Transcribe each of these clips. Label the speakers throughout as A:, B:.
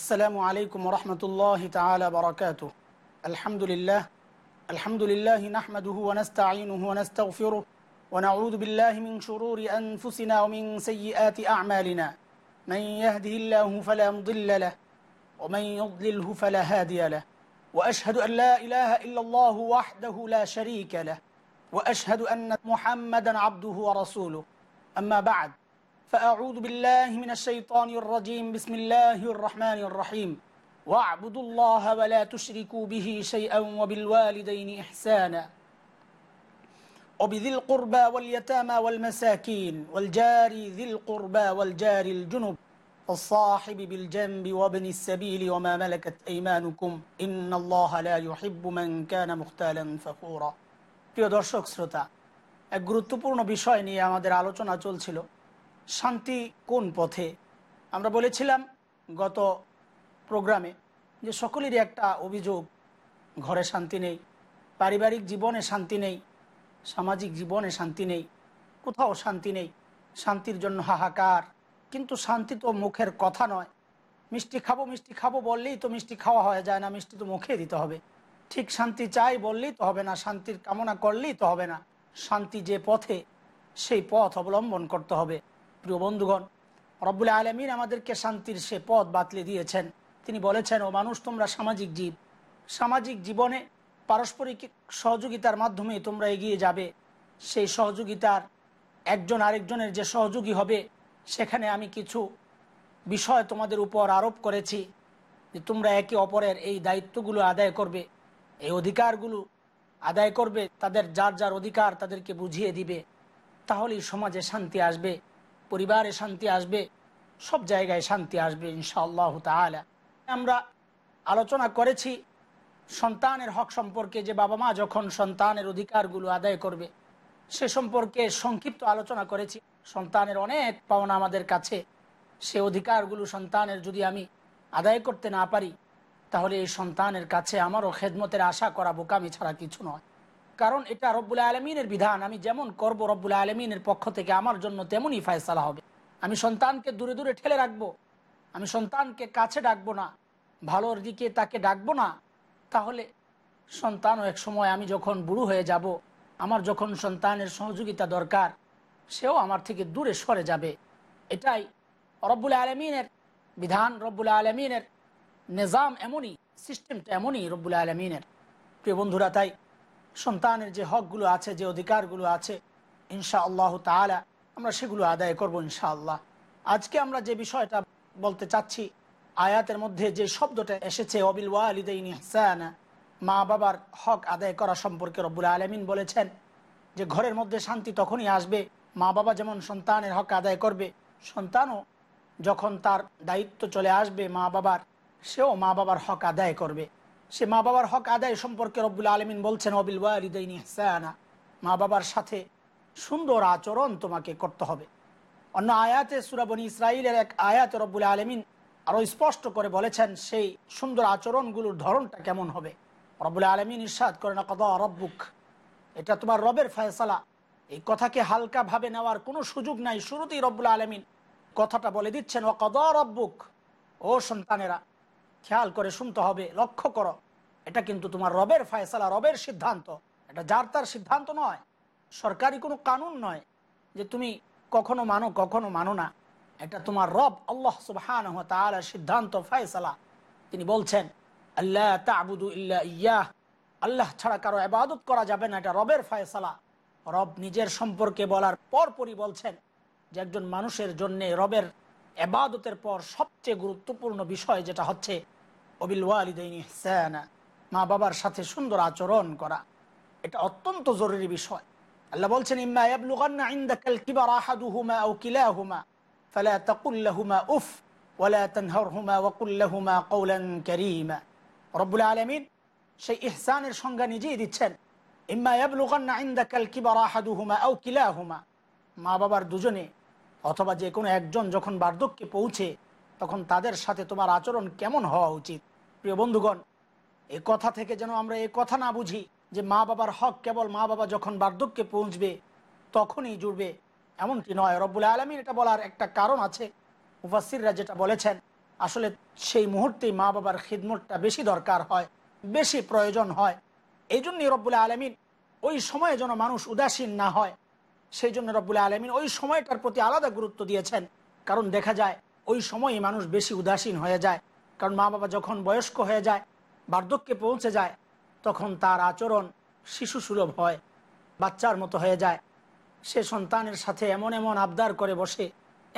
A: السلام عليكم ورحمة الله تعالى وبركاته الحمد لله الحمد لله نحمده ونستعينه ونستغفره ونعوذ بالله من شرور أنفسنا ومن سيئات أعمالنا من يهده الله فلا مضل له ومن يضلله فلا هادي له وأشهد أن لا إله إلا الله وحده لا شريك له وأشهد أن محمدا عبده ورسوله أما بعد فأعوذ بالله من الشيطان الرجيم بسم الله الرحمن الرحيم واعبدوا الله ولا تشركوا به شيئا وبالوالدين إحسانا وبذي القربى واليتامى والمساكين والجار ذي القربى والجار الجنب والصاحب بالجنب وابن السبيل وما ملكت أيمانكم إن الله لا يحب من كان مختالا فخورا في দর্শক শ্রোতা এক গুরুত্বপূর্ণ বিষয় নিয়ে আমাদের আলোচনা চলছিল শান্তি কোন পথে আমরা বলেছিলাম গত প্রোগ্রামে যে সকলেরই একটা অভিযোগ ঘরে শান্তি নেই পারিবারিক জীবনে শান্তি নেই সামাজিক জীবনে শান্তি নেই কোথাও শান্তি নেই শান্তির জন্য হাহাকার কিন্তু শান্তি তো মুখের কথা নয় মিষ্টি খাবো মিষ্টি খাবো বললেই তো মিষ্টি খাওয়া হয়ে যায় না মিষ্টি তো মুখে দিতে হবে ঠিক শান্তি চাই বললেই তো হবে না শান্তির কামনা করলেই তো হবে না শান্তি যে পথে সেই পথ অবলম্বন করতে হবে প্রিয় বন্ধুগণ রব্বুল আলমিন আমাদেরকে শান্তির সে পথ বাতলে দিয়েছেন তিনি বলেছেন ও মানুষ তোমরা সামাজিক জীব সামাজিক জীবনে পারস্পরিক সহযোগিতার মাধ্যমে তোমরা এগিয়ে যাবে সেই সহযোগিতার একজন আরেকজনের যে সহযোগী হবে সেখানে আমি কিছু বিষয় তোমাদের উপর আরোপ করেছি যে তোমরা একে অপরের এই দায়িত্বগুলো আদায় করবে এই অধিকারগুলো আদায় করবে তাদের যার যার অধিকার তাদেরকে বুঝিয়ে দিবে তাহলেই সমাজে শান্তি আসবে পরিবারে শান্তি আসবে সব জায়গায় শান্তি আসবে ইনশাআল্লাহ তালা আমরা আলোচনা করেছি সন্তানের হক সম্পর্কে যে বাবা মা যখন সন্তানের অধিকারগুলো আদায় করবে সে সম্পর্কে সংক্ষিপ্ত আলোচনা করেছি সন্তানের অনেক পাওনা আমাদের কাছে সে অধিকারগুলো সন্তানের যদি আমি আদায় করতে না পারি তাহলে এই সন্তানের কাছে আমারও খেদমতের আশা করা বোকামি ছাড়া কিছু নয় কারণ এটা রব্বুল আলমিনের বিধান আমি যেমন করব রব্বুল আলমিনের পক্ষ থেকে আমার জন্য তেমনই ফায়সালা হবে আমি সন্তানকে দূরে দূরে ঠেলে রাখবো আমি সন্তানকে কাছে ডাকবো না ভালোর দিকে তাকে ডাকবো না তাহলে সন্তানও এক সময় আমি যখন বুড়ো হয়ে যাব আমার যখন সন্তানের সহযোগিতা দরকার সেও আমার থেকে দূরে সরে যাবে এটাই রব্বুল আলমিনের বিধান রব্বুল আলমিনের নিজাম এমনই সিস্টেমটা এমনই রব্বুল আলমিনের প্রিয় বন্ধুরা তাই সন্তানের যে হকগুলো আছে যে অধিকারগুলো আছে ইনশা আল্লাহ তালা আমরা সেগুলো আদায় করব ইনশা আল্লাহ আজকে আমরা যে বিষয়টা বলতে চাচ্ছি আয়াতের মধ্যে যে শব্দটা এসেছে অবিল ওয়ালিদাইনি হাসানা মা বাবার হক আদায় করা সম্পর্কে রব্বুল আলমিন বলেছেন যে ঘরের মধ্যে শান্তি তখনই আসবে মা বাবা যেমন সন্তানের হক আদায় করবে সন্তানও যখন তার দায়িত্ব চলে আসবে মা বাবার সেও মা বাবার হক আদায় করবে সে মা বাবার হক আদায় সম্পর্কে রব্বুল আলমিন বলছেন অবিল ওয়ালিদাইনি ইহসানা মা বাবার সাথে সুন্দর আচরণ তোমাকে করতে হবে অন্য আয়াতে সুরাবনি ইসরায়েলের এক আয়াত রব্বুল আলমিন আরও স্পষ্ট করে বলেছেন সেই সুন্দর আচরণগুলোর ধরনটা কেমন হবে রব্বুল আলমিন ইসাদ না কদা রব্বুক এটা তোমার রবের ফয়সালা এই কথাকে হালকাভাবে নেওয়ার কোনো সুযোগ নাই শুরুতেই রব্বুল আলমিন কথাটা বলে দিচ্ছেন ও কদা রব্বুক ও সন্তানেরা খেয়াল করে শুনতে হবে লক্ষ্য করো এটা কিন্তু তোমার রবের ফায়সালা রবের সিদ্ধান্ত এটা যার তার সিদ্ধান্ত নয় সরকারি কোনো কানুন নয় যে তুমি কখনো মানো কখনো মানো না এটা তোমার রব আল্লাহ সুবহান সিদ্ধান্ত ফায়সালা তিনি বলছেন আল্লাহ তাবুদু ইল্লা ইয়াহ আল্লাহ ছাড়া কারো আবাদত করা যাবে না এটা রবের ফায়সালা রব নিজের সম্পর্কে বলার পরপরই বলছেন যে একজন মানুষের জন্যে রবের এবাদতের পর সবচেয়ে গুরুত্বপূর্ণ বিষয় যেটা হচ্ছে অবিলওয়ালিদাইন ইহসানা মা বাবার সাথে সুন্দর আচরণ করা এটা অত্যন্ত জরুরি বিষয় আল্লাহ বলছেন ইম্মা ইয়াবলুগান্না ইনদাকাল কিবার আহাদুহুমা আও কিলাহুমা ফালা তাকুল লাহুমা উফ ওয়ালা তানহারহুমা ওয়াকুল লাহুমা কওলান কারীমা রব্বুল আলামিন সেই ইহসানের সংজ্ঞা নিজেই দিচ্ছেন ইম্মা ইয়াবলুগান্না ইনদাকাল কিবার আহাদুহুমা আও কিলাহুমা মা বাবার দুজনে অথবা যে কোনো একজন যখন বার্ধক্যে পৌঁছে তখন তাদের সাথে তোমার আচরণ কেমন হওয়া উচিত প্রিয় বন্ধুগণ এ কথা থেকে যেন আমরা এ কথা না বুঝি যে মা বাবার হক কেবল মা বাবা যখন বার্ধক্যে পৌঁছবে তখনই জুড়বে এমনটি নয় রব্বুল আলমীর এটা বলার একটা কারণ আছে মুফাসিররা যেটা বলেছেন আসলে সেই মুহূর্তেই মা বাবার খিদমতটা বেশি দরকার হয় বেশি প্রয়োজন হয় এই জন্যই রব্বুল আলমিন ওই সময়ে যেন মানুষ উদাসীন না হয় সেই জন্য রব্বুল আলমিন ওই সময়টার প্রতি আলাদা গুরুত্ব দিয়েছেন কারণ দেখা যায় ওই সময়ে মানুষ বেশি উদাসীন হয়ে যায় কারণ মা বাবা যখন বয়স্ক হয়ে যায় বার্ধক্যে পৌঁছে যায় তখন তার আচরণ শিশু সুলভ হয় বাচ্চার মতো হয়ে যায় সে সন্তানের সাথে এমন এমন আবদার করে বসে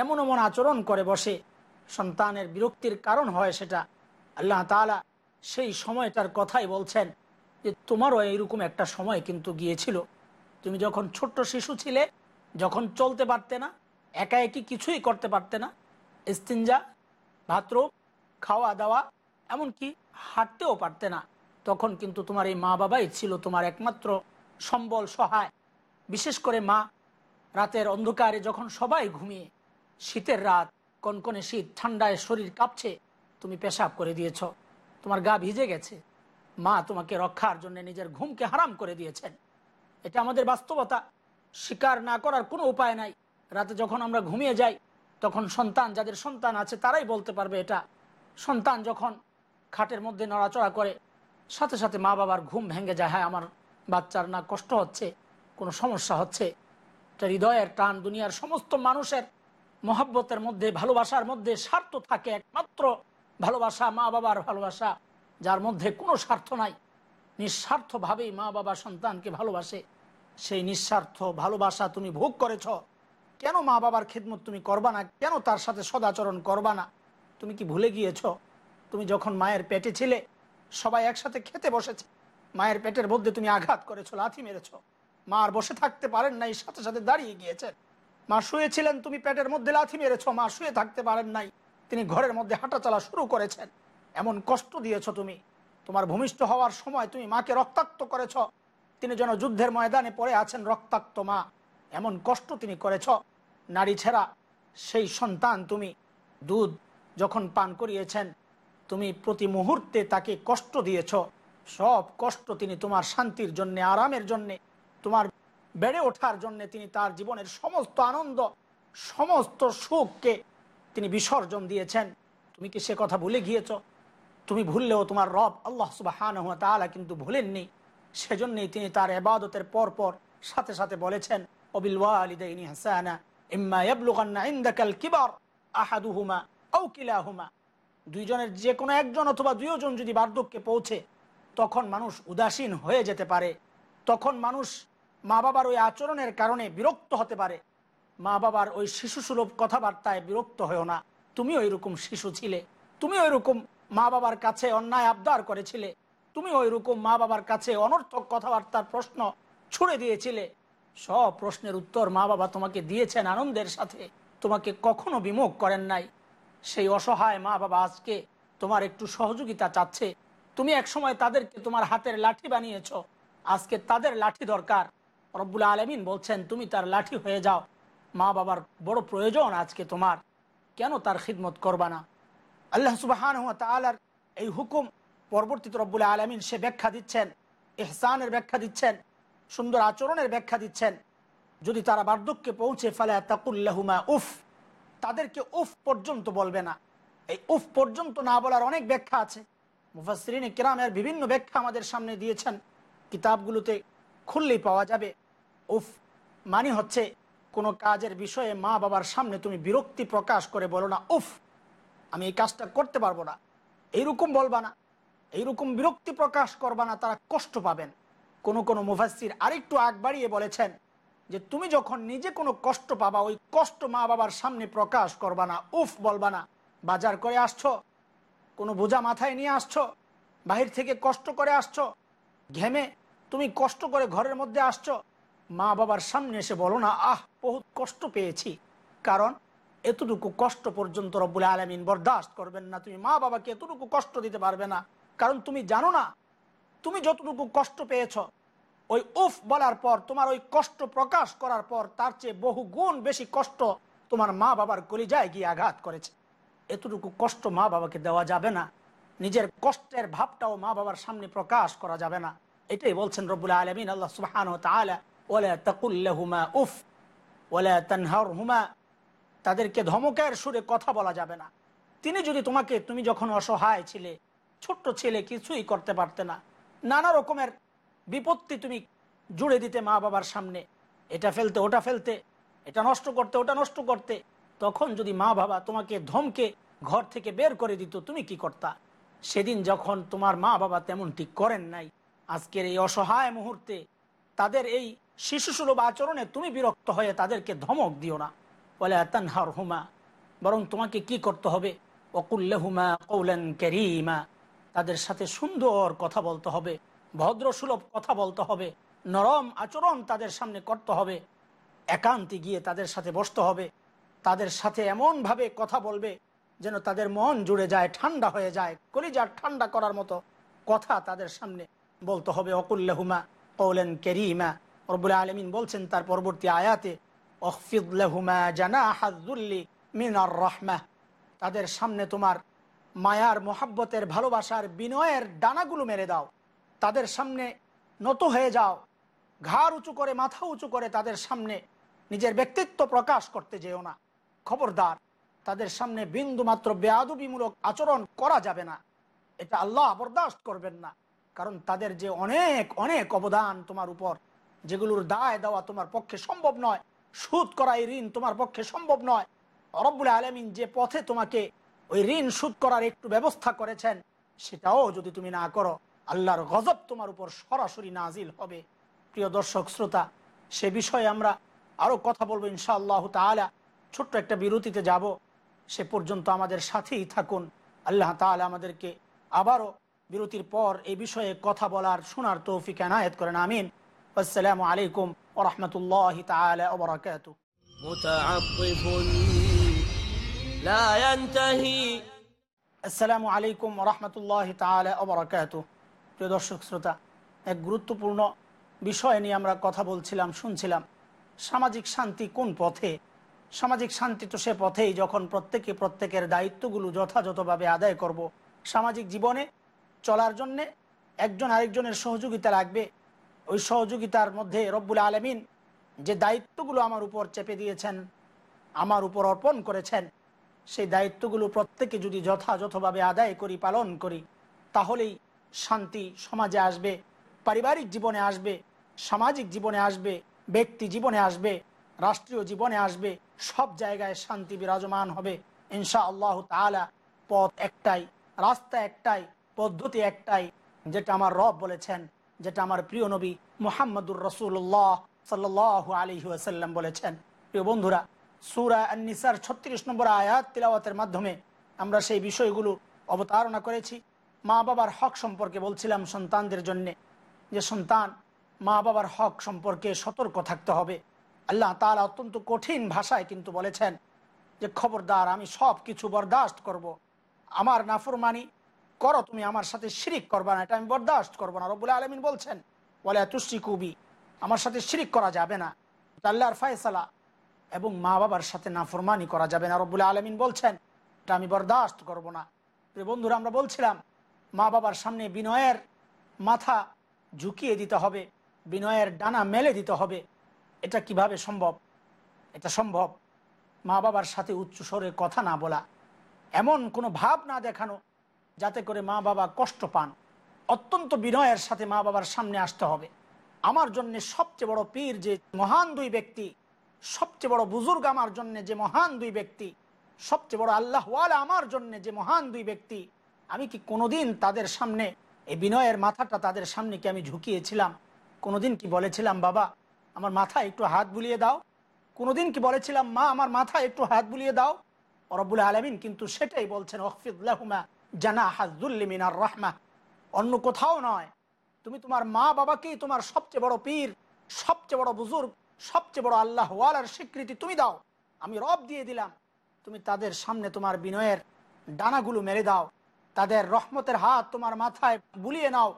A: এমন এমন আচরণ করে বসে সন্তানের বিরক্তির কারণ হয় সেটা আল্লাহ তালা সেই সময়টার কথাই বলছেন যে তোমারও এইরকম একটা সময় কিন্তু গিয়েছিল তুমি যখন ছোট্ট শিশু ছিলে যখন চলতে পারতে না একা একই কিছুই করতে পারতে না ইস্তিনজা বাথরুম খাওয়া দাওয়া এমনকি হাঁটতেও পারতে না তখন কিন্তু তোমার এই মা বাবাই ছিল তোমার একমাত্র সম্বল সহায় বিশেষ করে মা রাতের অন্ধকারে যখন সবাই ঘুমিয়ে শীতের রাত কনকনে শীত ঠান্ডায় শরীর কাঁপছে তুমি পেশাব করে দিয়েছ তোমার গা ভিজে গেছে মা তোমাকে রক্ষার জন্য নিজের ঘুমকে হারাম করে দিয়েছেন এটা আমাদের বাস্তবতা স্বীকার না করার কোনো উপায় নাই রাতে যখন আমরা ঘুমিয়ে যাই তখন সন্তান যাদের সন্তান আছে তারাই বলতে পারবে এটা সন্তান যখন খাটের মধ্যে নড়াচড়া করে সাথে সাথে মা বাবার ঘুম ভেঙে যায় হ্যাঁ আমার বাচ্চার না কষ্ট হচ্ছে কোনো সমস্যা হচ্ছে এটা হৃদয়ের টান দুনিয়ার সমস্ত মানুষের মহাব্বতের মধ্যে ভালোবাসার মধ্যে স্বার্থ থাকে একমাত্র ভালোবাসা মা বাবার ভালোবাসা যার মধ্যে কোনো স্বার্থ নাই নিঃস্বার্থভাবেই মা বাবা সন্তানকে ভালোবাসে সেই নিঃস্বার্থ ভালোবাসা তুমি ভোগ করেছ কেন মা বাবার খেদমত তুমি করবা না কেন তার সাথে সদাচরণ করবা না তুমি কি ভুলে গিয়েছ তুমি যখন মায়ের পেটে ছিলে সবাই একসাথে খেতে বসেছে মায়ের পেটের মধ্যে তুমি আঘাত করেছো লাথি মেরেছ মা আর বসে থাকতে পারেন নাই সাথে সাথে দাঁড়িয়ে গিয়েছেন মা শুয়েছিলেন তুমি পেটের মধ্যে লাথি মেরেছ মা শুয়ে থাকতে পারেন নাই তিনি ঘরের মধ্যে হাঁটা চলা শুরু করেছেন এমন কষ্ট দিয়েছ তুমি তোমার ভূমিষ্ঠ হওয়ার সময় তুমি মাকে রক্তাক্ত করেছ তিনি যেন যুদ্ধের ময়দানে পড়ে আছেন রক্তাক্ত মা এমন কষ্ট তুমি করেছ নারী ছেড়া সেই সন্তান তুমি দুধ যখন পান করিয়েছেন তুমি প্রতি মুহূর্তে তাকে কষ্ট দিয়েছ সব কষ্ট তিনি তোমার শান্তির জন্যে আরামের জন্যে তোমার বেড়ে ওঠার জন্যে তিনি তার জীবনের সমস্ত আনন্দ সমস্ত সুখকে তিনি বিসর্জন দিয়েছেন তুমি কি সে কথা ভুলে গিয়েছ তুমি ভুললেও তোমার রব আল্লাহ সুবাহান তালা কিন্তু ভুলেননি সেজন্যেই তিনি তার এবাদতের পরপর সাথে সাথে বলেছেন অবিল ওয়ালিদাইনি হাসানা ইম্মা ইয়াবলুগান্না ইনদাকাল কিবার আহাদুহুমা আও কিলাহুমা দুইজনের যে কোনো একজন অথবা দুইজন যদি বার্ধক্যে পৌঁছে তখন মানুষ উদাসীন হয়ে যেতে পারে তখন মানুষ মা বাবার ওই আচরণের কারণে বিরক্ত হতে পারে মা বাবার ওই শিশু সুলভ কথাবার্তায় বিরক্ত হয়েও না তুমি ওই রকম শিশু ছিলে তুমি ওই রকম মা বাবার কাছে অন্যায় আবদার করেছিলে তুমি ওই রকম মা বাবার কাছে অনর্থক কথাবার্তার প্রশ্ন ছুড়ে দিয়েছিলে সব প্রশ্নের উত্তর মা বাবা তোমাকে দিয়েছেন আনন্দের সাথে তোমাকে কখনো বিমুখ করেন নাই সেই অসহায় মা বাবা আজকে তোমার একটু সহযোগিতা চাচ্ছে তুমি একসময় তাদেরকে তোমার হাতের লাঠি বানিয়েছ আজকে তাদের লাঠি দরকার রব্বুল আলমিন বলছেন তুমি তার লাঠি হয়ে যাও মা বাবার বড় প্রয়োজন আজকে তোমার কেন তার খিদমত করবা না আল্লাহ সুবাহান তালার এই হুকুম পরবর্তীতে রব্বুল আলমিন সে ব্যাখ্যা দিচ্ছেন এহসানের ব্যাখ্যা দিচ্ছেন সুন্দর আচরণের ব্যাখ্যা দিচ্ছেন যদি তারা বার্ধক্যে পৌঁছে ফেলে তাকুল্লাহুমা উফ তাদেরকে উফ পর্যন্ত বলবে না এই উফ পর্যন্ত না বলার অনেক ব্যাখ্যা আছে মুফাসরিন কিরামের বিভিন্ন ব্যাখ্যা আমাদের সামনে দিয়েছেন কিতাবগুলোতে খুললেই পাওয়া যাবে উফ মানে হচ্ছে কোনো কাজের বিষয়ে মা বাবার সামনে তুমি বিরক্তি প্রকাশ করে বলো না উফ আমি এই কাজটা করতে পারবো না এইরকম বলবা না এইরকম বিরক্তি প্রকাশ করবা না তারা কষ্ট পাবেন কোনো কোনো মুফাসির আরেকটু আগ বাড়িয়ে বলেছেন যে তুমি যখন নিজে কোনো কষ্ট পাবা ওই কষ্ট মা বাবার সামনে প্রকাশ করবা না উফ বলবা না বাজার করে আসছো কোনো বোঝা মাথায় নিয়ে আসছো বাহির থেকে কষ্ট করে আসছো ঘেমে তুমি কষ্ট করে ঘরের মধ্যে আসছো মা বাবার সামনে এসে বলো না আহ বহুত কষ্ট পেয়েছি কারণ এতটুকু কষ্ট পর্যন্ত রব্বুল আলমিন বরদাস্ত করবেন না তুমি মা বাবাকে এতটুকু কষ্ট দিতে পারবে না কারণ তুমি জানো না তুমি যতটুকু কষ্ট পেয়েছো ওই উফ বলার পর তোমার ওই কষ্ট প্রকাশ করার পর তার চেয়ে বহু গুণ বেশি কষ্ট তোমার মা বাবার গলিজায় গিয়ে আঘাত করেছে এতটুকু কষ্ট মা বাবাকে দেওয়া যাবে না নিজের কষ্টের ভাবটাও মা বাবার সামনে প্রকাশ করা যাবে না এটাই বলছেন রব্বুল আলমিন আল্লাহ সুবাহান ওলা উফ ওলা তানহর হুমা তাদেরকে ধমকের সুরে কথা বলা যাবে না তিনি যদি তোমাকে তুমি যখন অসহায় ছিলে ছোট্ট ছেলে কিছুই করতে পারতে না নানা রকমের বিপত্তি তুমি জুড়ে দিতে মা বাবার সামনে এটা ফেলতে ওটা ফেলতে এটা নষ্ট করতে ওটা নষ্ট করতে তখন যদি মা বাবা তোমাকে ধমকে ঘর থেকে বের করে দিত তুমি কি করতা সেদিন যখন তোমার মা বাবা তেমনটি করেন নাই আজকের এই অসহায় মুহূর্তে তাদের এই শিশুসুলভ আচরণে তুমি বিরক্ত হয়ে তাদেরকে ধমক দিও না বলে তানহার হুমা বরং তোমাকে কি করতে হবে অকুল্লে হুমা কৌলেন কেরিমা তাদের সাথে সুন্দর কথা বলতে হবে ভদ্র সুলভ কথা বলতে হবে নরম আচরণ তাদের সামনে করতে হবে একান্তে গিয়ে তাদের সাথে বসতে হবে তাদের সাথে এমনভাবে কথা বলবে যেন তাদের মন জুড়ে যায় ঠান্ডা হয়ে যায় কলিজার ঠান্ডা করার মতো কথা তাদের সামনে বলতে হবে অকুল্লাহুমা কৌলেন কেরিমা রবুল আলমিন বলছেন তার পরবর্তী আয়াতে অহফিদুমা জানা হাজুল্লি মিনার রহমা তাদের সামনে তোমার মায়ার মোহাব্বতের ভালোবাসার বিনয়ের ডানাগুলো মেরে দাও তাদের সামনে নত হয়ে যাও ঘাড় উঁচু করে মাথা উঁচু করে তাদের সামনে নিজের ব্যক্তিত্ব প্রকাশ করতে যেও না খবরদার তাদের সামনে বিন্দু মাত্র বেয়াদুবিমূলক আচরণ করা যাবে না এটা আল্লাহ বরদাস্ত করবেন না কারণ তাদের যে অনেক অনেক অবদান তোমার উপর যেগুলোর দায় দেওয়া তোমার পক্ষে সম্ভব নয় সুদ করা এই ঋণ তোমার পক্ষে সম্ভব নয় অরবুল আলমিন যে পথে তোমাকে ওই ঋণ সুদ করার একটু ব্যবস্থা করেছেন সেটাও যদি তুমি না করো আল্লাহর গজব তোমার উপর সরাসরি নাজিল হবে প্রিয় দর্শক শ্রোতা সে বিষয়ে আমরা আরও কথা বলবো ইনশাআল্লাহ তালা ছোট্ট একটা বিরতিতে যাব সে পর্যন্ত আমাদের সাথেই থাকুন আল্লাহ তালা আমাদেরকে আবারও বিরতির পর এই বিষয়ে কথা বলার শোনার তৌফিক এনায়ত করেন আমিন আসসালামু আলাইকুম ওরহমতুল্লাহ তালাকাত আসসালামু আলাইকুম রহমতুল্লাহ তালা ওবরাকাতু প্রিয় দর্শক শ্রোতা এক গুরুত্বপূর্ণ বিষয় নিয়ে আমরা কথা বলছিলাম শুনছিলাম সামাজিক শান্তি কোন পথে সামাজিক শান্তি তো সে পথেই যখন প্রত্যেকে প্রত্যেকের দায়িত্বগুলো যথাযথভাবে আদায় করব। সামাজিক জীবনে চলার জন্যে একজন আরেকজনের সহযোগিতা লাগবে ওই সহযোগিতার মধ্যে রব্বুল আলমিন যে দায়িত্বগুলো আমার উপর চেপে দিয়েছেন আমার উপর অর্পণ করেছেন সেই দায়িত্বগুলো প্রত্যেকে যদি যথাযথভাবে আদায় করি পালন করি তাহলেই শান্তি সমাজে আসবে পারিবারিক জীবনে আসবে সামাজিক জীবনে আসবে ব্যক্তি জীবনে আসবে রাষ্ট্রীয় জীবনে আসবে সব জায়গায় শান্তি বিরাজমান হবে ইনশা আল্লাহ তালা পথ একটাই রাস্তা একটাই পদ্ধতি একটাই যেটা আমার রব বলেছেন যেটা আমার প্রিয় নবী মোহাম্মদুর রসুল্লাহ সাল্লাহ আলী আসাল্লাম বলেছেন প্রিয় বন্ধুরা সুরা নিসার ছত্রিশ নম্বর আয়াত তিলাওয়াতের মাধ্যমে আমরা সেই বিষয়গুলো অবতারণা করেছি মা বাবার হক সম্পর্কে বলছিলাম সন্তানদের জন্যে যে সন্তান মা বাবার হক সম্পর্কে সতর্ক থাকতে হবে আল্লাহ তালা অত্যন্ত কঠিন ভাষায় কিন্তু বলেছেন যে খবরদার আমি সব কিছু বরদাস্ত করব। আমার নাফরমানি করো তুমি আমার সাথে শিরিক করবা না এটা আমি বরদাস্ত করবো না রবুল্লা আলমিন বলছেন বলে শ্রী কুবি আমার সাথে শিরিক করা যাবে না আল্লাহর ফায়সালা এবং মা বাবার সাথে নাফরমানি করা যাবে না রব্বুল আলমিন বলছেন এটা আমি বরদাস্ত করব না বন্ধুরা আমরা বলছিলাম মা বাবার সামনে বিনয়ের মাথা ঝুঁকিয়ে দিতে হবে বিনয়ের ডানা মেলে দিতে হবে এটা কিভাবে সম্ভব এটা সম্ভব মা বাবার সাথে উচ্চস্বরে কথা না বলা এমন কোনো ভাব না দেখানো যাতে করে মা বাবা কষ্ট পান অত্যন্ত বিনয়ের সাথে মা বাবার সামনে আসতে হবে আমার জন্য সবচেয়ে বড় পীর যে মহান দুই ব্যক্তি সবচেয়ে বড় বুজুর্গ আমার জন্য যে মহান দুই ব্যক্তি সবচেয়ে বড় আল্লাহওয়ালা আমার জন্য যে মহান দুই ব্যক্তি আমি কি কোনোদিন তাদের সামনে এই বিনয়ের মাথাটা তাদের সামনে কি আমি ঝুঁকিয়েছিলাম কোনোদিন কি বলেছিলাম বাবা আমার মাথা একটু হাত বুলিয়ে দাও কোনোদিন কি বলেছিলাম মা আমার মাথা একটু হাত বুলিয়ে দাও অরবুল আলমিন কিন্তু সেটাই বলছেন ওকফিদুল্লাহুমা জানা হাজুল্লিমিনার রহমা অন্য কোথাও নয় তুমি তোমার মা বাবাকেই তোমার সবচেয়ে বড় পীর সবচেয়ে বড় বুজুর্গ সবচেয়ে বড় আল্লাহ ওয়ালার স্বীকৃতি তুমি দাও আমি রব দিয়ে দিলাম তুমি তাদের সামনে তোমার বিনয়ের ডানাগুলো মেরে দাও তাদের রহমতের হাত তোমার মাথায় বুলিয়ে নাও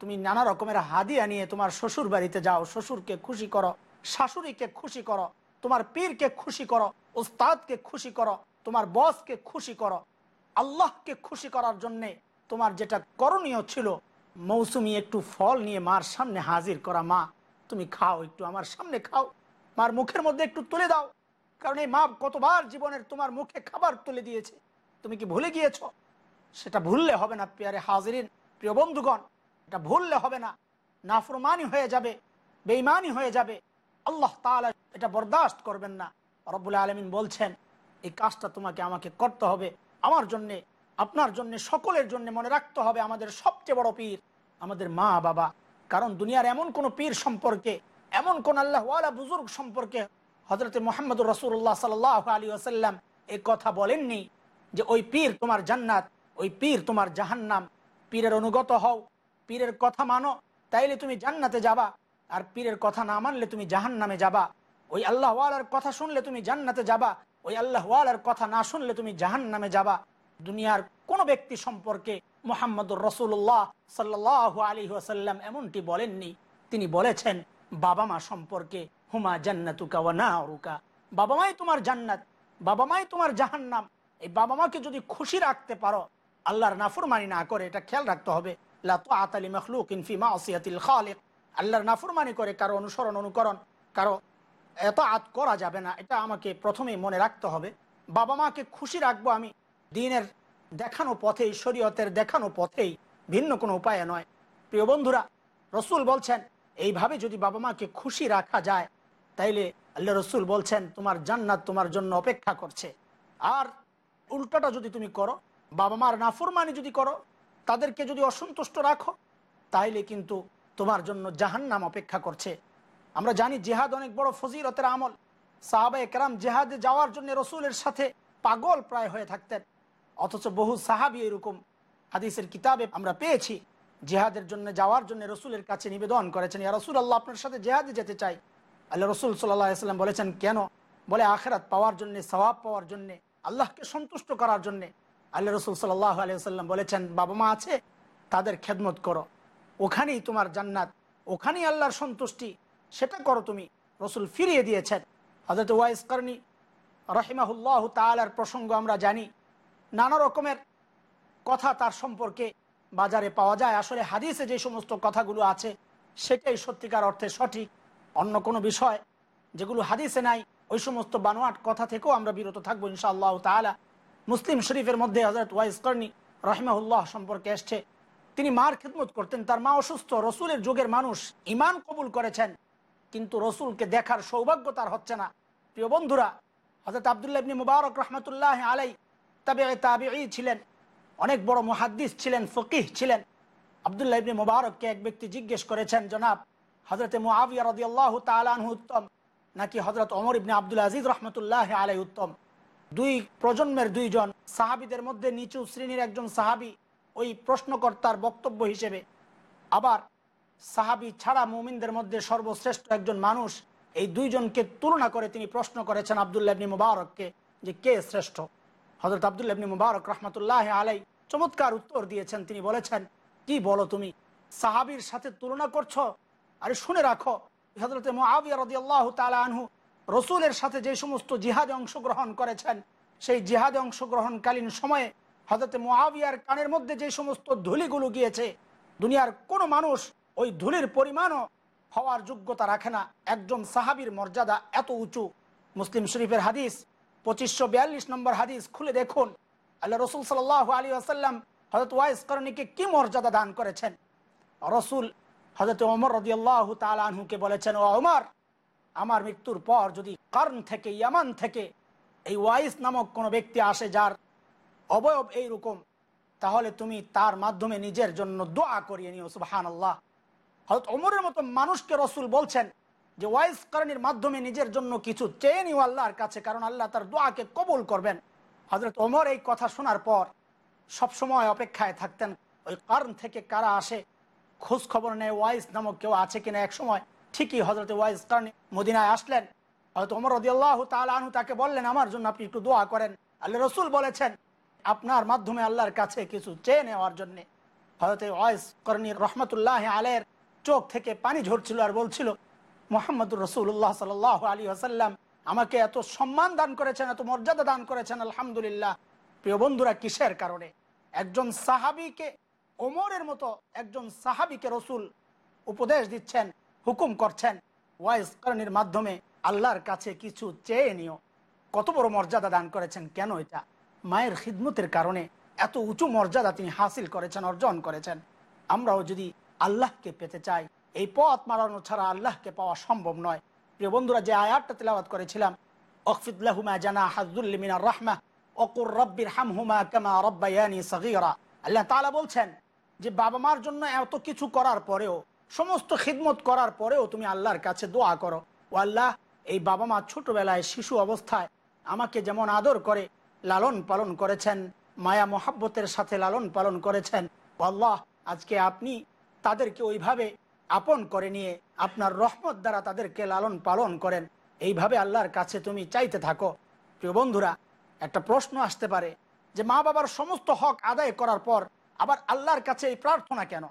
A: তুমি নানা রকমের হাদিয়া নিয়ে তোমার শ্বশুর বাড়িতে যাও শ্বশুরকে খুশি করো শাশুড়িকে খুশি করো তোমার পীরকে খুশি করো ওস্তাদকে খুশি করো তোমার বসকে খুশি করো আল্লাহকে খুশি করার জন্যে তোমার যেটা করণীয় ছিল মৌসুমি একটু ফল নিয়ে মার সামনে হাজির করা মা তুমি খাও একটু আমার সামনে খাও মার মুখের মধ্যে একটু তুলে দাও কারণ এই মা কতবার জীবনের তোমার মুখে খাবার তুলে দিয়েছে তুমি কি ভুলে গিয়েছো সেটা ভুললে হবে না পেয়ারে হাজিরিন প্রিয় বন্ধুগণ এটা ভুললে হবে না নাফরমানি হয়ে যাবে বেইমানি হয়ে যাবে আল্লাহ তালা এটা বরদাস্ত করবেন না রব্বুল আলমিন বলছেন এই কাজটা তোমাকে আমাকে করতে হবে আমার জন্যে আপনার জন্য সকলের জন্য মনে রাখতে হবে আমাদের সবচেয়ে বড় পীর আমাদের মা বাবা কারণ দুনিয়ার এমন কোনো পীর সম্পর্কে এমন কোন আল্লাহ বুজুর্গ সম্পর্কে হজরত মোহাম্মদুর রসুল্লাহ সাল আলী আসাল্লাম এ কথা বলেননি যে ওই পীর তোমার জান্নাত ওই পীর তোমার জাহান্নাম পীরের অনুগত হও পীরের কথা মানো তাইলে তুমি জান্নাতে যাবা আর পীরের কথা না মানলে তুমি জাহান নামে যাবা ওই আল্লাহওয়ালার কথা শুনলে তুমি জান্নাতে যাবা ওই আল্লাহওয়ালার কথা না শুনলে তুমি জাহান নামে যাবা দুনিয়ার কোনো ব্যক্তি সম্পর্কে মোহাম্মদুর রসুল্লাহ সাল্লাহ আলী ওয়াসাল্লাম এমনটি বলেননি তিনি বলেছেন বাবা মা সম্পর্কে হুমা জান্নাতুকা ওয়া না অরুকা বাবা মাই তোমার জান্নাত বাবা মাই তোমার জাহান্নাম এই বাবা মাকে যদি খুশি রাখতে পারো আল্লাহর মানি না করে এটা খেয়াল রাখতে হবে লাতো আতালি মখলুক ইনফিমা অসিয়াতিল খালেক আল্লাহর নাফরমানি করে কারো অনুসরণ অনুকরণ কারো এত আত করা যাবে না এটা আমাকে প্রথমেই মনে রাখতে হবে বাবা মাকে খুশি রাখবো আমি দিনের দেখানো পথেই শরীয়তের দেখানো পথেই ভিন্ন কোনো উপায় নয় প্রিয় বন্ধুরা রসুল বলছেন এইভাবে যদি বাবা মাকে খুশি রাখা যায় তাইলে আল্লাহ রসুল বলছেন তোমার জান্নাত তোমার জন্য অপেক্ষা করছে আর উল্টাটা যদি তুমি করো বাবা মার নাফরমানি যদি করো তাদেরকে যদি অসন্তুষ্ট রাখো তাইলে কিন্তু তোমার জন্য জাহান নাম অপেক্ষা করছে আমরা জানি জেহাদ অনেক বড় ফজিরতের আমল সাহাবা একরাম জেহাদে যাওয়ার জন্য রসুলের সাথে পাগল প্রায় হয়ে থাকতেন অথচ বহু সাহাবি এরকম হাদিসের কিতাবে আমরা পেয়েছি জেহাদের জন্য যাওয়ার জন্য রসুলের কাছে নিবেদন করেছেন ইয়া রসুল আল্লাহ আপনার সাথে জেহাদে যেতে চাই আল্লাহ রসুল সাল্লাম বলেছেন কেন বলে আখেরাত পাওয়ার জন্যে সবাব পাওয়ার জন্যে আল্লাহকে সন্তুষ্ট করার জন্যে আল্লাহ রসুল সাল্লাহ আলিয়াল্লাম বলেছেন বাবা মা আছে তাদের খেদমত করো ওখানেই তোমার জান্নাত ওখানেই আল্লাহর সন্তুষ্টি সেটা করো তুমি রসুল ফিরিয়ে দিয়েছেন হজরত ওয়াইস করনি রহিমাহুল্লাহ তালার প্রসঙ্গ আমরা জানি নানা রকমের কথা তার সম্পর্কে বাজারে পাওয়া যায় আসলে হাদিসে যে সমস্ত কথাগুলো আছে সেটাই সত্যিকার অর্থে সঠিক অন্য কোনো বিষয় যেগুলো হাদিসে নাই ওই সমস্ত বানোয়াট কথা থেকেও আমরা বিরত থাকবো ইনশাআল্লাহ তালা মুসলিম শরীফের মধ্যে হজরত ওয়াইস কর্নি রাহিমাহুল্লাহ সম্পর্কে এসছে তিনি মার খেদমত করতেন তার মা অসুস্থ রসুলের যুগের মানুষ ইমান কবুল করেছেন কিন্তু রসুলকে দেখার সৌভাগ্য তার হচ্ছে না প্রিয় বন্ধুরা হজরত আবদুল্লাহ ইবনি মুবারক রহমতুল্লাহ আলাই তবে তাবি ছিলেন অনেক বড় মহাদ্দিস ছিলেন ফকিহ ছিলেন আবদুল্লাহ ইবনি মুবারককে এক ব্যক্তি জিজ্ঞেস করেছেন জনাব হজরত মুআবিয়া রদিয়াল্লাহ তালাহ উত্তম নাকি হজরত অমর ইবনে আবদুল আজিজ রহমতুল্লাহ আলাই উত্তম দুই প্রজন্মের দুইজন সাহাবিদের মধ্যে নিচু শ্রেণীর একজন সাহাবি ওই প্রশ্নকর্তার বক্তব্য হিসেবে আবার সাহাবি ছাড়া মুমিনদের মধ্যে সর্বশ্রেষ্ঠ একজন মানুষ এই দুইজনকে তুলনা করে তিনি প্রশ্ন করেছেন আবদুল্লাবনি মুবারককে যে কে শ্রেষ্ঠ হজরত আবদুল্লাবনি মুবারক রহমতুল্লাহ আলাই চমৎকার উত্তর দিয়েছেন তিনি বলেছেন কি বলো তুমি সাহাবির সাথে তুলনা করছো আরে শুনে রাখো হজরত মহাবিয়া রদি আল্লাহ তালা আনহু রসুলের সাথে যে সমস্ত জিহাদে অংশগ্রহণ করেছেন সেই জিহাদে অংশগ্রহণকালীন সময়ে হজরত মহাবিয়ার কানের মধ্যে যে সমস্ত ধুলিগুলো গিয়েছে দুনিয়ার কোনো মানুষ ওই ধুলির পরিমাণও হওয়ার যোগ্যতা রাখে না একজন সাহাবির মর্যাদা এত উঁচু মুসলিম শরীফের হাদিস পঁচিশশো বিয়াল্লিশ নম্বর হাদিস খুলে দেখুন আল্লাহ রসুল সাল আলী আসাল্লাম হজরত ওয়াইস করণীকে কি মর্যাদা দান করেছেন রসুল হজরত ওমর রদিয়াল্লাহ তাল বলেছেন ও ওমর আমার মৃত্যুর পর যদি কর্ণ থেকে ইয়ামান থেকে এই ওয়াইস নামক কোনো ব্যক্তি আসে যার অবয়ব এই রকম তাহলে তুমি তার মাধ্যমে নিজের জন্য দোয়া করিয়ে নিও সুবাহান আল্লাহ হয়তো অমরের মতো মানুষকে রসুল বলছেন যে ওয়াইস কারণের মাধ্যমে নিজের জন্য কিছু চেয়ে নিও আল্লাহর কাছে কারণ আল্লাহ তার দোয়াকে কবুল করবেন হজরত ওমর এই কথা শোনার পর সবসময় অপেক্ষায় থাকতেন ওই কারণ থেকে কারা আসে খোঁজ খবর নেয় ওয়াইস নামক কেউ আছে কিনা এক সময় ঠিকই হজরত ওয়াইজ কারণে মদিনায় আসলেন হয়তো অমর রদিয়াল্লাহ তাল আনহু তাকে বললেন আমার জন্য আপনি একটু দোয়া করেন আল্লাহ রসুল বলেছেন আপনার মাধ্যমে আল্লাহর কাছে কিছু চেয়ে নেওয়ার জন্যে হয়তো ওয়াইজ কর্নি রহমতুল্লাহ আলের চোখ থেকে পানি ঝরছিল আর বলছিল মোহাম্মদুর রসুল্লাহ সাল আলী আসাল্লাম আমাকে এত সম্মান দান করেছেন এত মর্যাদা দান করেছেন আলহামদুলিল্লাহ প্রিয় বন্ধুরা কিসের কারণে একজন সাহাবিকে ওমরের মতো একজন সাহাবিকে রসুল উপদেশ দিচ্ছেন হুকুম করছেন ওয়াইস করণের মাধ্যমে আল্লাহর কাছে কিছু চেয়ে নিও কত বড় মর্যাদা দান করেছেন কেন এটা মায়ের খিদমতের কারণে এত উঁচু মর্যাদা তিনি হাসিল করেছেন অর্জন করেছেন আমরাও যদি আল্লাহকে পেতে চাই এই পথ মারানো ছাড়া আল্লাহকে পাওয়া সম্ভব নয় প্রিয় বন্ধুরা যে আয়াতটা তেলাবাত করেছিলাম অকফিদুল্লাহুমা জানা হাজুল্লিমিনা রহমা অকুর রব্বির হামহুমা কামা রব্বাইয়ানি সগিরা আল্লাহ তালা বলছেন যে বাবা মার জন্য এত কিছু করার পরেও সমস্ত খিদমত করার পরেও তুমি আল্লাহর কাছে দোয়া করো ও আল্লাহ এই বাবা মা ছোটোবেলায় শিশু অবস্থায় আমাকে যেমন আদর করে লালন পালন করেছেন মায়া মোহাব্বতের সাথে লালন পালন করেছেন আল্লাহ আজকে আপনি তাদেরকে ওইভাবে আপন করে নিয়ে আপনার রহমত দ্বারা তাদেরকে লালন পালন করেন এইভাবে আল্লাহর কাছে তুমি চাইতে থাকো প্রিয় বন্ধুরা একটা প্রশ্ন আসতে পারে যে মা বাবার সমস্ত হক আদায় করার পর আবার আল্লাহর কাছে এই প্রার্থনা কেন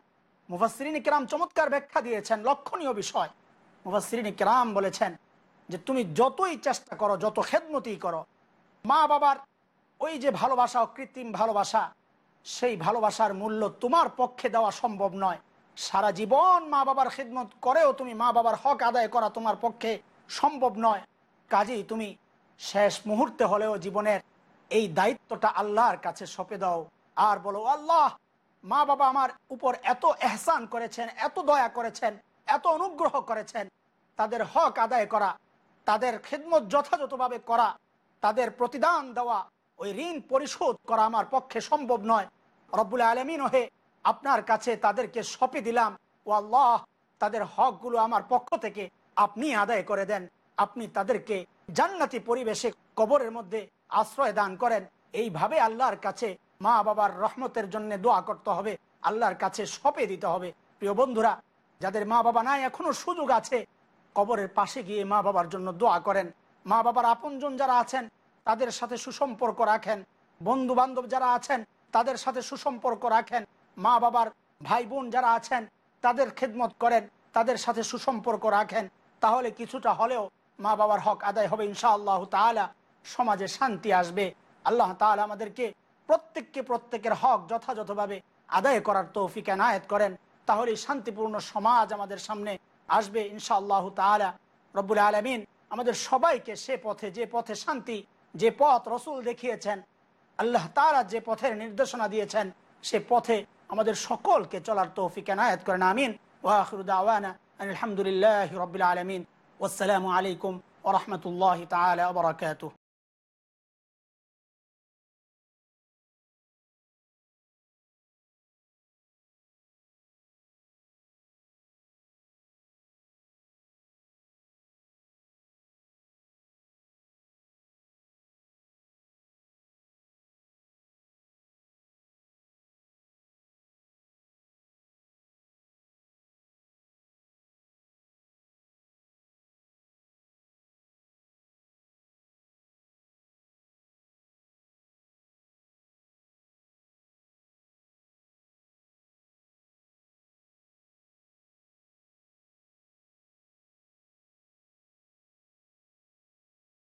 A: মুফাসরিন ইকরাম চমৎকার ব্যাখ্যা দিয়েছেন লক্ষণীয় বিষয় মুফাসরিন ইকরাম বলেছেন যে তুমি যতই চেষ্টা করো যত খেদমতি করো মা বাবার ওই যে ভালোবাসা অকৃত্রিম ভালোবাসা সেই ভালোবাসার মূল্য তোমার পক্ষে দেওয়া সম্ভব নয় সারা জীবন মা বাবার খেদমত করেও তুমি মা বাবার হক আদায় করা তোমার পক্ষে সম্ভব নয় কাজেই তুমি শেষ মুহূর্তে হলেও জীবনের এই দায়িত্বটা আল্লাহর কাছে সঁপে দাও আর বলো আল্লাহ মা বাবা আমার উপর এত এহসান করেছেন এত দয়া করেছেন এত অনুগ্রহ করেছেন তাদের হক আদায় করা তাদের খেদমত যথাযথভাবে করা তাদের প্রতিদান দেওয়া ওই ঋণ পরিশোধ করা আমার পক্ষে সম্ভব নয় রব্বুল আলমিন হে আপনার কাছে তাদেরকে সপে দিলাম ও আল্লাহ তাদের হকগুলো আমার পক্ষ থেকে আপনি আদায় করে দেন আপনি তাদেরকে জান্নাতি পরিবেশে কবরের মধ্যে আশ্রয় দান করেন এইভাবে আল্লাহর কাছে মা বাবার রহমতের জন্য দোয়া করতে হবে আল্লাহর কাছে সপে দিতে হবে প্রিয় বন্ধুরা যাদের মা বাবা নাই এখনও সুযোগ আছে কবরের পাশে গিয়ে মা বাবার জন্য দোয়া করেন মা বাবার আপনজন যারা আছেন তাদের সাথে সুসম্পর্ক রাখেন বন্ধু বান্ধব যারা আছেন তাদের সাথে সুসম্পর্ক রাখেন মা বাবার ভাই বোন যারা আছেন তাদের খেদমত করেন তাদের সাথে সুসম্পর্ক রাখেন তাহলে কিছুটা হলেও মা বাবার হক আদায় হবে ইনশাআল্লাহ তালা সমাজে শান্তি আসবে আল্লাহ তালা আমাদেরকে প্রত্যেককে প্রত্যেকের হক যথাযথভাবে আদায় করার তৌফিক এনায়েত করেন তাহলে শান্তিপূর্ণ সমাজ আমাদের সামনে আসবে ইনশাআল্লাহ তালা রব্বুল আলমিন আমাদের সবাইকে সে পথে যে পথে শান্তি যে পথ রসুল দেখিয়েছেন আল্লাহ তালা যে পথের নির্দেশনা দিয়েছেন সে পথে আমাদের সকলকে চলার তৌফিক এনায়েত করেন আমিন ওয়াহরুদ্দাওয়ানা আলহামদুলিল্লাহ রবিল আলমিন আসসালামু আলাইকুম ওরহমতুল্লাহ তালা বরাকাতুহ